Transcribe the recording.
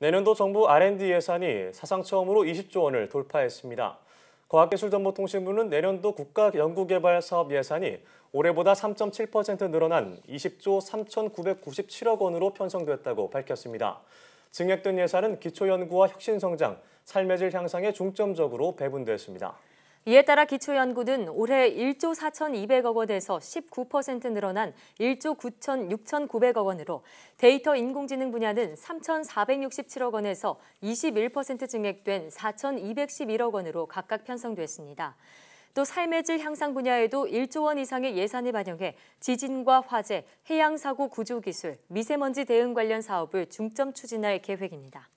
내년도 정부 R&D 예산이 사상 처음으로 20조 원을 돌파했습니다. 과학기술정보통신부는 내년도 국가연구개발사업 예산이 올해보다 3.7% 늘어난 20조 3,997억 원으로 편성됐다고 밝혔습니다. 증액된 예산은 기초연구와 혁신성장, 삶의 질 향상에 중점적으로 배분됐습니다. 이에 따라 기초연구는 올해 1조 4,200억 원에서 19% 늘어난 1조 9 6,900억 원으로 데이터 인공지능 분야는 3,467억 원에서 21% 증액된 4,211억 원으로 각각 편성됐습니다. 또 삶의 질 향상 분야에도 1조 원 이상의 예산을 반영해 지진과 화재, 해양 사고 구조 기술, 미세먼지 대응 관련 사업을 중점 추진할 계획입니다.